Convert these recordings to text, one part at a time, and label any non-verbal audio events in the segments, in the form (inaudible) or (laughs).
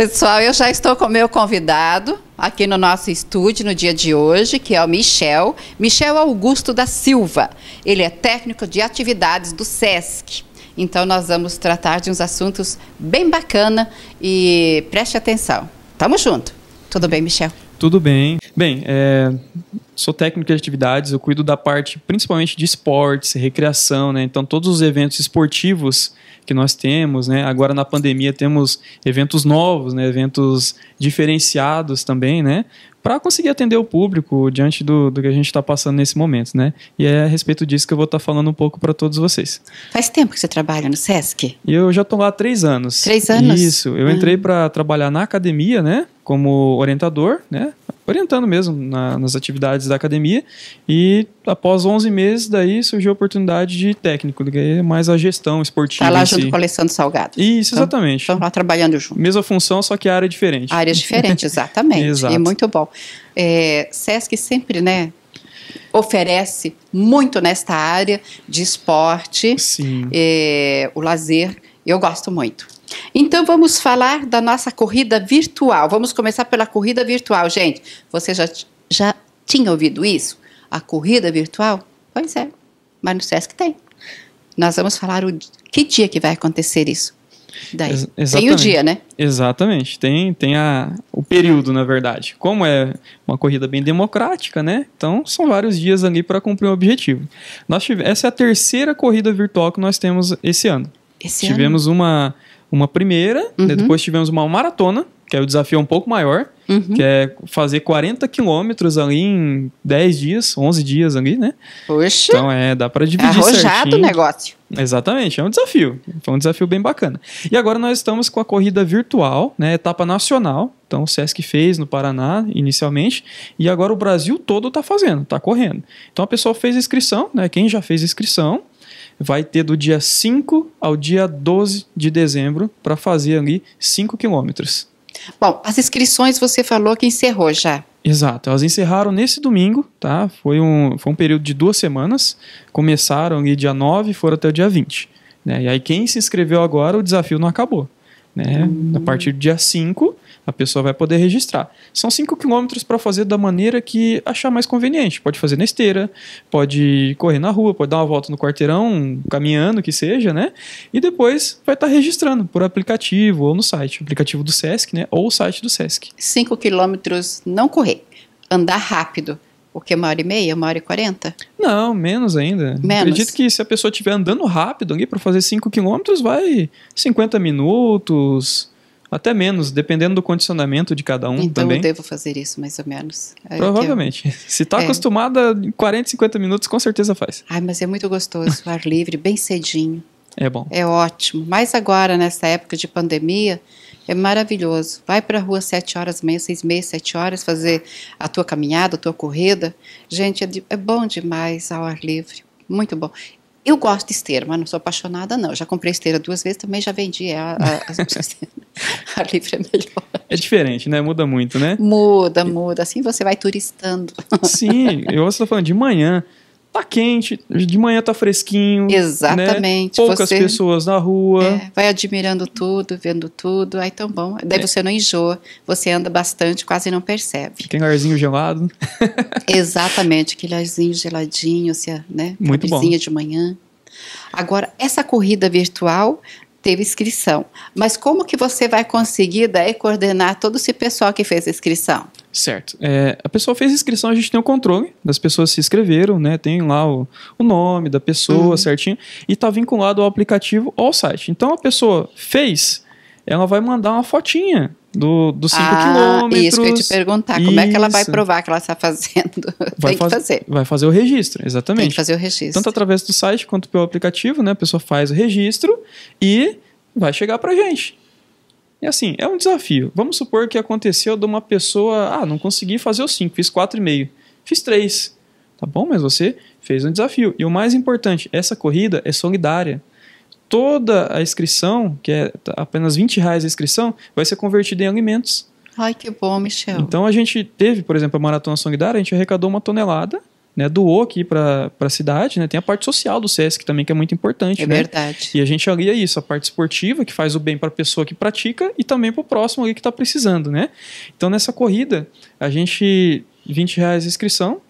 Pessoal, eu já estou com o meu convidado aqui no nosso estúdio no dia de hoje, que é o Michel, Michel Augusto da Silva. Ele é técnico de atividades do SESC. Então nós vamos tratar de uns assuntos bem bacana e preste atenção. Tamo junto. Tudo bem, Michel? Tudo bem. Bem, é, sou técnico de atividades, eu cuido da parte principalmente de esportes, recreação, né? Então todos os eventos esportivos que nós temos, né? Agora na pandemia temos eventos novos, né? Eventos diferenciados também, né? Para conseguir atender o público diante do, do que a gente está passando nesse momento, né? E é a respeito disso que eu vou estar tá falando um pouco para todos vocês. Faz tempo que você trabalha no SESC? Eu já estou lá há três anos. Três anos? Isso. Eu ah. entrei hum. para trabalhar na academia, né? Como orientador, né? orientando mesmo na, nas atividades da academia. E após 11 meses, daí surgiu a oportunidade de técnico, é mais a gestão esportiva. Tá lá junto si. com o Alessandro Salgado. Isso, então, exatamente. Estão lá trabalhando junto. Mesma função, só que área é diferente. Áreas é diferentes, (laughs) exatamente. Exato. E muito bom. É, Sesc sempre, né, oferece muito nesta área de esporte, é, o lazer. Eu gosto muito. Então vamos falar da nossa corrida virtual. Vamos começar pela corrida virtual, gente. Você já, já tinha ouvido isso? A corrida virtual? Pois é, mas no SESC tem. Nós vamos falar o que dia que vai acontecer isso. Daí. Ex tem o dia, né? Exatamente. Tem, tem a, o período, na verdade. Como é uma corrida bem democrática, né? Então são vários dias ali para cumprir o um objetivo. Nós tive, essa é a terceira corrida virtual que nós temos esse ano. Esse Tivemos ano? uma uma primeira, né? uhum. depois tivemos uma maratona, que é o desafio é um pouco maior, uhum. que é fazer 40 quilômetros ali em 10 dias, 11 dias ali, né? Poxa! Então é, dá para dividir é Arrojado certinho. o negócio. Exatamente, é um desafio. Foi um desafio bem bacana. E agora nós estamos com a corrida virtual, né? Etapa nacional. Então o Sesc fez no Paraná inicialmente, e agora o Brasil todo está fazendo, está correndo. Então a pessoa fez a inscrição, né? Quem já fez a inscrição, vai ter do dia 5 ao dia 12 de dezembro para fazer ali 5 quilômetros. Bom, as inscrições você falou que encerrou já. Exato, elas encerraram nesse domingo, tá? Foi um, foi um período de duas semanas. Começaram ali dia 9 e foram até o dia 20. Né? E aí, quem se inscreveu agora, o desafio não acabou. Né? Uhum. A hum. partir do dia 5, a pessoa vai poder registrar. São 5 quilômetros para fazer da maneira que achar mais conveniente. Pode fazer na esteira, pode correr na rua, pode dar uma volta no quarteirão, caminhando, que seja, né? E depois vai estar tá registrando por aplicativo ou no site. Aplicativo do SESC, né? Ou o site do SESC. 5 quilômetros não correr, andar rápido o que? Uma hora e meia? Uma hora e quarenta? Não, menos ainda. Menos. Acredito que se a pessoa estiver andando rápido ali para fazer cinco quilômetros, vai 50 minutos, até menos, dependendo do condicionamento de cada um então também. Então eu devo fazer isso, mais ou menos. É Provavelmente Eu... (laughs) Se está é. acostumada, 40, 50 minutos, com certeza faz. Ai, mas é muito gostoso, ar livre, bem cedinho. É bom. É ótimo. Mas agora, nessa época de pandemia, é maravilhoso. Vai para a rua sete horas da manhã, seis meses, sete horas, fazer a tua caminhada, a tua corrida. Gente, é, de, é bom demais ao ar livre. Muito bom. Eu gosto de esteira, mas não sou apaixonada, não. Já comprei esteira duas vezes, também já vendi. É, a, a, a, (laughs) (laughs) a livre é melhor. É diferente, né? Muda muito, né? Muda, muda. Assim você vai turistando. Sim, eu estou falando de manhã tá quente, de manhã tá fresquinho. Né? Exatamente. Né? Poucas você pessoas na rua. É, vai admirando tudo, vendo tudo. Aí tão bom. Daí é. você não enjoa, você anda bastante, quase não percebe. Tem arzinho gelado. (laughs) Exatamente, aquele arzinho geladinho, você, assim, né? Muito bom. de manhã. Agora, essa corrida virtual teve inscrição. Mas como que você vai conseguir daí coordenar todo esse pessoal que fez a inscrição? Certo. É, a pessoa fez inscrição, a gente tem o controle das pessoas se inscreveram, né? Tem lá o, o nome da pessoa uhum. certinho e tá vinculado ao aplicativo ou ao site. Então a pessoa fez, ela vai mandar uma fotinha do, dos 5 ah, quilômetros. Isso que eu ia te perguntar, isso. como é que ela vai provar que ela está fazendo? (laughs) Vai Tem faz, que fazer. Vai fazer o registro, exatamente. Tem que fazer o registro. Tanto através do site quanto pelo aplicativo, né? A pessoa faz o registro e vai chegar pra gente. E assim, é um desafio. Vamos supor que aconteceu de uma pessoa, ah, não consegui fazer os cinco fiz quatro e meio fiz três Tá bom, mas você fez um desafio. E o mais importante, essa corrida é solidária. Toda a inscrição, que é apenas 20 reais a inscrição, vai ser convertida em alimentos. Ai, que bom, Michel. Então a gente teve, por exemplo, a Maratona Solidária, a gente arrecadou uma tonelada né, doou aqui para a cidade, né? Tem a parte social do SESC também que é muito importante, É né? verdade. E a gente alia isso, a parte esportiva que faz o bem para a pessoa que pratica e também para o próximo ali que está precisando, né? Então nessa corrida a gente 20 reais de inscrição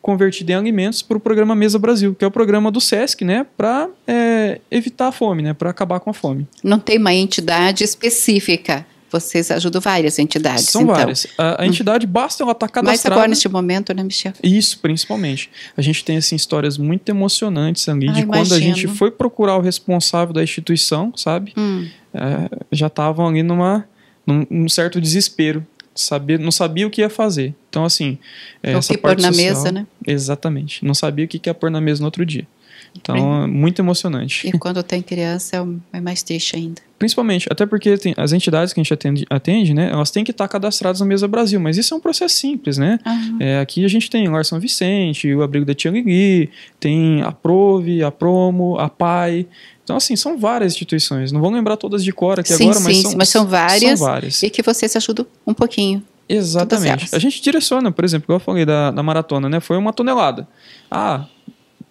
convertida em alimentos para o programa Mesa Brasil, que é o programa do SESC, né, para é, eh, evitar a fome, né, para acabar com a fome. Não tem uma entidade específica vocês ajudam várias entidades. São então. várias. A, a hum. entidade, basta ela estar tá cadastrada. Mas agora, neste momento, né, Michel? Isso, principalmente. A gente tem, assim, histórias muito emocionantes ali, ah, de imagino. quando a gente foi procurar o responsável da instituição, sabe? Hum. É, já estavam ali numa, num, num certo desespero saber, não sabia o que ia fazer. Então, assim, é, então, essa que pôr na social, mesa, né? Exatamente. Não sabia o que ia pôr na mesa no outro dia. Então, é muito emocionante. E quando tem criança é, é mais triste ainda. Principalmente, até porque tem, as entidades que a gente atende, atende, né, elas têm que estar cadastradas no Mesa Brasil, mas isso é um processo simples, né? Uhum. É, aqui a gente tem o Lar São Vicente, o Abrigo da Tiangui, tem a Prove, a Promo, a PAI, então, assim, são várias instituições. Não vou lembrar todas de cor aqui sim, agora, sim, mas, são, sim, mas são, várias, são várias. E que você se ajuda um pouquinho. Exatamente. A gente direciona, por exemplo, igual eu falei da, da maratona, né? Foi uma tonelada. Ah,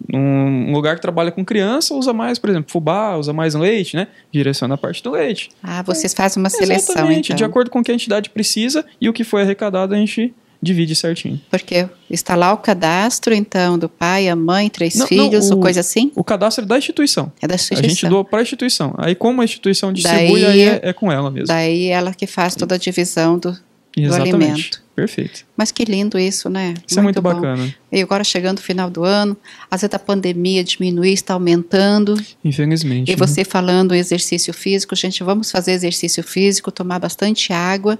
num lugar que trabalha com criança usa mais, por exemplo, fubá, usa mais leite, né? Direciona a parte do leite. Ah, vocês fazem uma seleção, Exatamente, então. de acordo com o que a entidade precisa e o que foi arrecadado a gente divide certinho. Porque está lá o cadastro, então, do pai, a mãe, três não, filhos, não, o, ou coisa assim? O cadastro é da instituição. É da instituição. A gente doa para a instituição. Aí, como a instituição distribui, daí, aí é, é, com ela mesmo. Daí ela que faz toda a divisão do, do alimento. Perfeito. Mas que lindo isso, né? Isso é muito é muito bom. bacana. E agora chegando o final do ano, às vezes a pandemia diminui, está aumentando. Infelizmente. E né? você falando exercício físico, gente, vamos fazer exercício físico, tomar bastante água,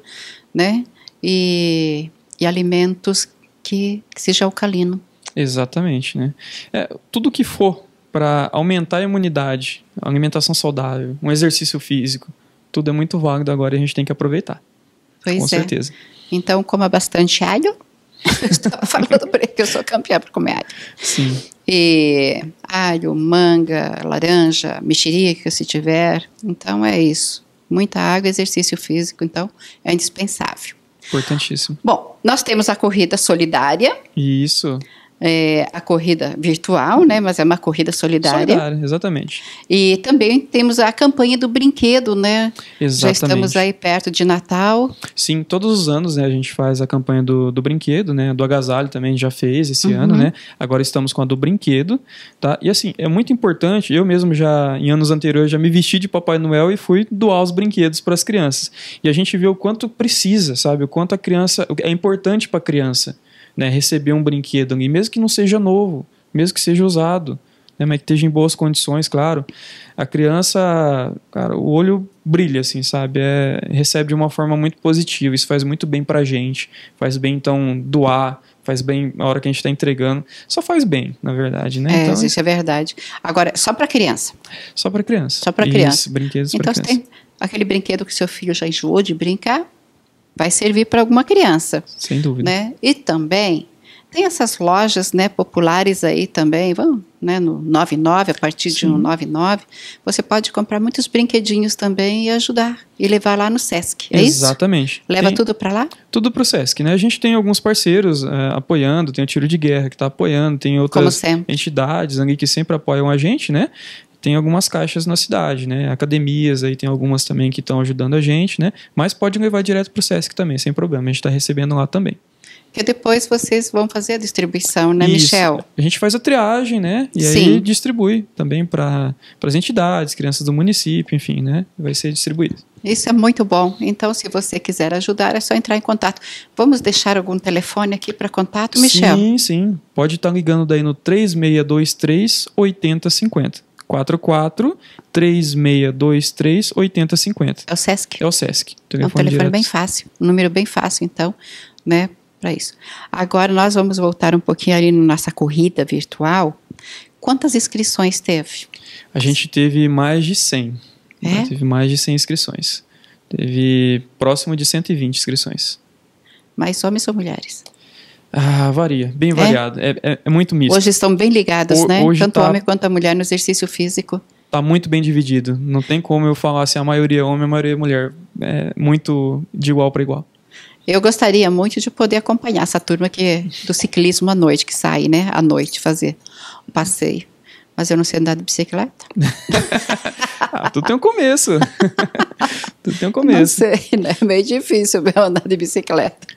né? E, e alimentos que, que seja alcalino. Exatamente, né? É, tudo que for para aumentar a imunidade, a alimentação saudável, um exercício físico, tudo é muito válido agora e a gente tem que aproveitar. Pois Com é. certeza. Então, coma bastante alho. (laughs) Estava falando por que eu sou campeã para comer alho. Sim. E alho, manga, laranja, mexerica, se tiver. Então, é isso. Muita água, exercício físico, então, é indispensável. Importantíssimo. Bom, nós temos a corrida solidária. Isso. Isso é, a corrida virtual, né, mas é uma corrida solidária. Solidária, exatamente. E também temos a campanha do brinquedo, né? Exatamente. Já estamos aí perto de Natal. Sim, todos os anos né, a gente faz a campanha do, do brinquedo, né? Do agasalho também já fez esse uhum. ano, né? Agora estamos com a do brinquedo, tá? E assim, é muito importante, eu mesmo já, em anos anteriores, já me vesti de Papai Noel e fui doar os brinquedos para as crianças. E a gente vê o quanto precisa, sabe? O quanto a criança, é importante para a criança né, receber um brinquedo e mesmo que não seja novo, mesmo que seja usado, né, mas que esteja em boas condições, claro. A criança, cara, o olho brilha, assim, sabe? É, recebe de uma forma muito positiva, isso faz muito bem pra gente, faz bem, então, doar, faz bem a hora que a gente está entregando. Só faz bem, na verdade, né? É, então, isso, é verdade. Agora, só para criança. Só para criança. Só para criança. Isso, brinquedos então, criança. Você tem aquele brinquedo que seu filho já enjoou de brincar, vai servir para alguma criança. Sem dúvida. Né? E também tem essas lojas né, populares aí também, vão, né, no 99, a partir Sim. de um 99, você pode comprar muitos brinquedinhos também e ajudar e levar lá no SESC. É Exatamente. Isso? Leva tem tudo para lá? Tudo para o SESC, né? A gente tem alguns parceiros é, apoiando, tem o Tiro de Guerra que está apoiando, tem outras entidades que sempre apoiam a gente, né? tem algumas caixas na cidade, né? Academias aí tem algumas também que estão ajudando a gente, né? Mas pode levar direto para o SESC também, sem problema. A gente está recebendo lá também. Que depois vocês vão fazer a distribuição, né, Isso. Michel? A gente faz a triagem, né? E Sim. aí distribui também para as entidades, crianças do município, enfim, né? Vai ser distribuído. Isso é muito bom. Então, se você quiser ajudar, é só entrar em contato. Vamos deixar algum telefone aqui para contato, Michel? Sim, sim. Pode estar tá ligando daí no 3623 8050. 44 3623 8050. É o SESC. É o SESC. Telefone é um telefone direto. bem fácil, um número bem fácil, então, né, para isso. Agora nós vamos voltar um pouquinho ali na nossa corrida virtual. Quantas inscrições teve? A gente teve mais de 100. Né? É? Né? Teve mais de 100 inscrições. Teve próximo de 120 inscrições. Mais homens ou mulheres? Ah, varia, bem é? variado. É, é, é muito misto. Hoje estão bem ligados, né? o, né? Tanto tá... homem quanto a mulher no exercício físico tá muito bem dividido. Não tem como eu falar assim, a maioria é homem, a maioria é mulher. É muito de igual para igual. Eu gostaria muito de poder acompanhar essa turma que do ciclismo à noite, que sai, né? À noite, fazer um passeio. Mas eu não sei andar de bicicleta. (laughs) ah, tu tem um começo. (laughs) tu tem um começo. Não sei, né? É meio difícil meu andar de bicicleta.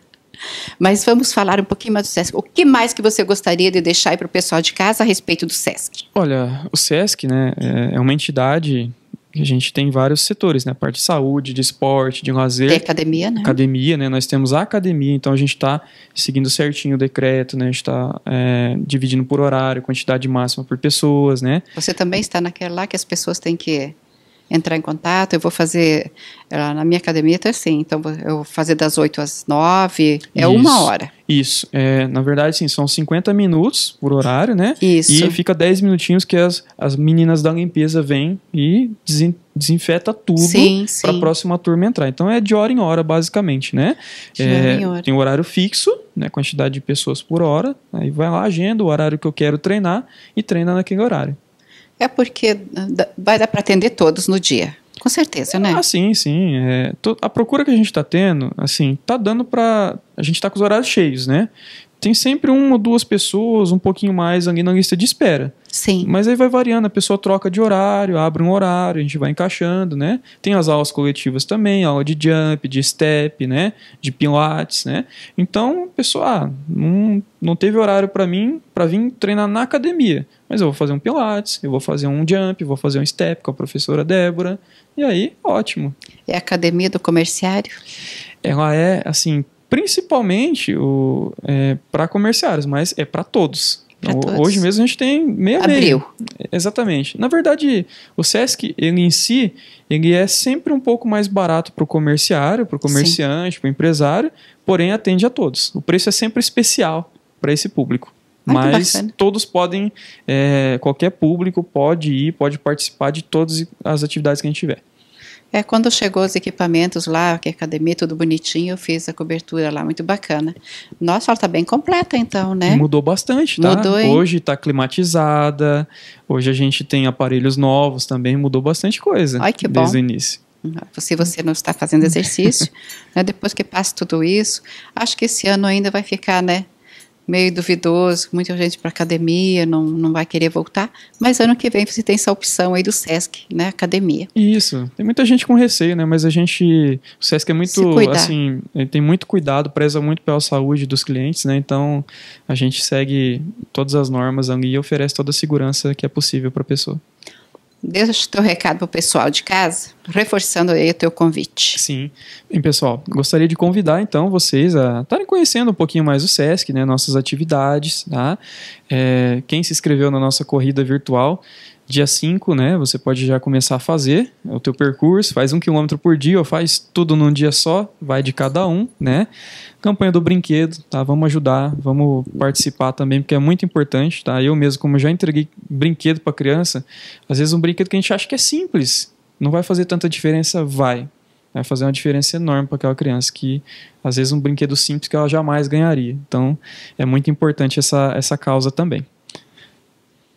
Mas vamos falar um pouquinho mais do SESC. O que mais que você gostaria de deixar para o pessoal de casa a respeito do SESC? Olha, o SESC né, é, é uma entidade que a gente tem vários setores, né? Parte de saúde, de esporte, de lazer. Tem academia, né? Academia, né? Nós temos a academia, então a gente está seguindo certinho o decreto, né? A gente está é, dividindo por horário, quantidade máxima por pessoas, né? Você também está naquela lá que as pessoas têm que entrar em contato, eu vou fazer na minha academia tá assim, então eu vou fazer das 8 às 9, é isso, uma hora. Isso, é, na verdade sim, são 50 minutos por horário, né? Isso. E fica 10 minutinhos que as, as meninas da limpeza vêm e desin, desinfeta tudo para a próxima turma entrar. Então é de hora em hora, basicamente, né? De é, hora em hora. Tem um horário fixo, né? Quantidade de pessoas por hora, aí vai lá, agenda o horário que eu quero treinar e treina naquele horário. É porque vai dar para atender todos no dia. Com certeza, né? Ah, sim, sim. É, a procura que a gente está tendo, assim, tá dando para a gente está com os horários cheios, né? tem sempre uma ou duas pessoas, um pouquinho mais ali na lista de espera. Sim. Mas aí vai variando, a pessoa troca de horário, abre um horário, a gente vai encaixando, né? Tem as aulas coletivas também, aula de jump, de step, né? De pilates, né? Então, pessoal, ah, não, não teve horário para mim para vir treinar na academia, mas eu vou fazer um pilates, eu vou fazer um jump, vou fazer um step com a professora Débora, e aí, ótimo. É a academia do comerciário? Ela é, assim, Principalmente o, é, para comerciários, mas é para todos. Então, hoje mesmo a gente tem meia Abril. Meia. Exatamente. Na verdade, o Sesc, ele em si, ele é sempre um pouco mais barato para o comerciário, para o comerciante, para o empresário, porém atende a todos. O preço é sempre especial para esse público. Mas todos podem, é, qualquer público pode ir, pode participar de todas as atividades que a gente tiver. É, quando chegou os equipamentos lá, que é academia, tudo bonitinho, eu fiz a cobertura lá, muito bacana. Nossa, ela está bem completa então, né? Mudou bastante, tá? Mudou, hein? Hoje está climatizada, hoje a gente tem aparelhos novos também, mudou bastante coisa. Ai, que bom. Desde o início. Uhum. Se você não está fazendo exercício, (laughs) né, depois que passa tudo isso, acho que esse ano ainda vai ficar, né? meio duvidoso, muita gente para academia, não, não vai querer voltar, mas ano que vem você tem essa opção aí do SESC, né, academia. Isso, tem muita gente com receio, né, mas a gente, o SESC é muito, assim, tem muito cuidado, preza muito pela saúde dos clientes, né, então a gente segue todas as normas e oferece toda a segurança que é possível para a pessoa. Deixa o teu recado para o pessoal de casa reforçando aí o teu convite. Sim. Bem, pessoal, gostaria de convidar então vocês a estarem conhecendo um pouquinho mais o SESC, né, nossas atividades, tá? É, quem se inscreveu na nossa corrida virtual, dia 5, né, você pode já começar a fazer o teu percurso, faz um quilômetro por dia ou faz tudo num dia só, vai de cada um, né? Campanha do brinquedo, tá? Vamos ajudar, vamos participar também, porque é muito importante, tá? Eu mesmo, como já entreguei brinquedo para criança, às vezes um brinquedo que a gente acha que é simples, não vai fazer tanta diferença? Vai. Vai fazer uma diferença enorme para aquela criança que, às vezes, um brinquedo simples que ela jamais ganharia. Então, é muito importante essa, essa causa também.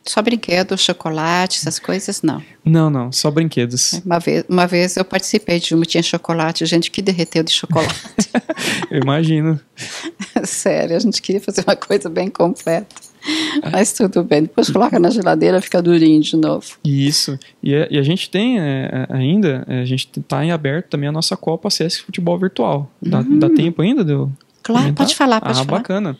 Só brinquedos, chocolate, essas coisas, não. Não, não, só brinquedos. É, uma vez, uma vez eu participei de uma, tinha chocolate, gente que derreteu de chocolate. (laughs) eu imagino. (laughs) Sério, a gente queria fazer uma coisa bem completa. (laughs) Mas tudo bem, depois coloca na geladeira, fica durinho de novo. Isso. E a, é, e a gente tem é, ainda, é, a gente está em aberto também a nossa Copa CS Futebol Virtual. Dá, uhum. dá tempo ainda, Deu? Claro, comentar? Ah, pode falar, pode ah, falar. bacana.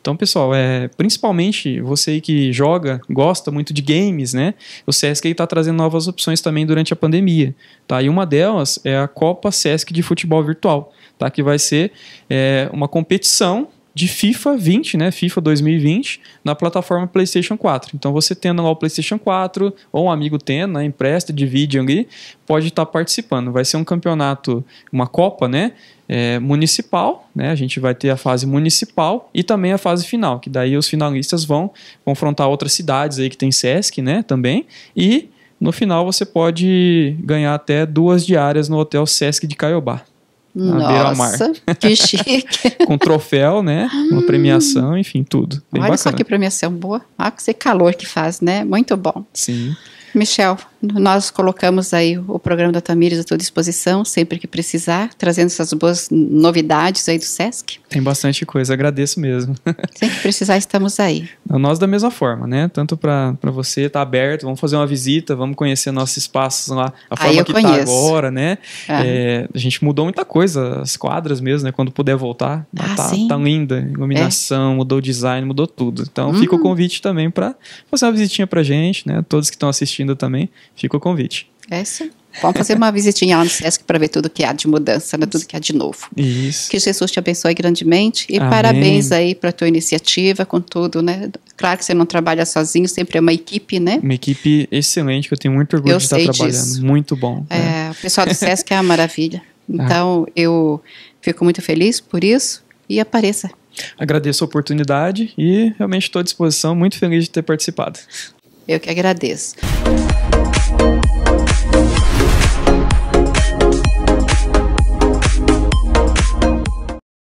Então, pessoal, é, principalmente você que joga, gosta muito de games, né? O Sesc está trazendo novas opções também durante a pandemia, tá? E uma delas é a Copa Sesc de Futebol Virtual, tá? Que vai ser é, uma competição de FIFA 20, né? FIFA 2020, na plataforma PlayStation 4. Então você tendo lá o PlayStation 4, ou um amigo tendo, né? empresta, divide ali, pode estar tá participando. Vai ser um campeonato, uma Copa, né? É, municipal, né? A gente vai ter a fase municipal e também a fase final, que daí os finalistas vão confrontar outras cidades aí que tem Sesc, né? Também. E no final você pode ganhar até duas diárias no Hotel Sesc de Caiobá. Nossa, que (laughs) chique. Com troféu, né? Uma hum. premiação, enfim, tudo. Bem Olha bacana. só que premiação boa. Olha que calor que faz, né? Muito bom. Sim. Michel, nós colocamos aí o programa da Tamires à tua disposição, sempre que precisar, trazendo essas boas novidades aí do SESC. Tem bastante coisa, agradeço mesmo. (laughs) sempre que precisar, estamos aí. Nós da mesma forma, né? Tanto para você, tá aberto, vamos fazer uma visita, vamos conhecer nossos espaços lá, a forma que tá conheço. tá agora, né? Ah. É, a gente mudou muita coisa, as quadras mesmo, né? Quando puder voltar, tá, ah, tá, tá, linda, iluminação, é. mudou o design, mudou tudo. Então hum. fica o hum. convite também para fazer uma visitinha pra gente, né? Todos que estão assistindo também Fica o convite. É sim. Vamos fazer uma visitinha lá no Sesc para ver tudo que há de mudança, né? tudo que há de novo. Isso. Que Jesus te abençoe grandemente e Amém. parabéns aí para tua iniciativa com tudo, né? Claro que você não trabalha sozinho, sempre é uma equipe, né? Uma equipe excelente que eu tenho muito orgulho eu de estar trabalhando, disso. muito bom. É, né? O pessoal do Sesc é uma maravilha. (laughs) Ah. Então ah. eu fico muito feliz por isso e apareça. Agradeço a oportunidade e realmente estou à disposição, muito feliz de ter participado. Eu que agradeço.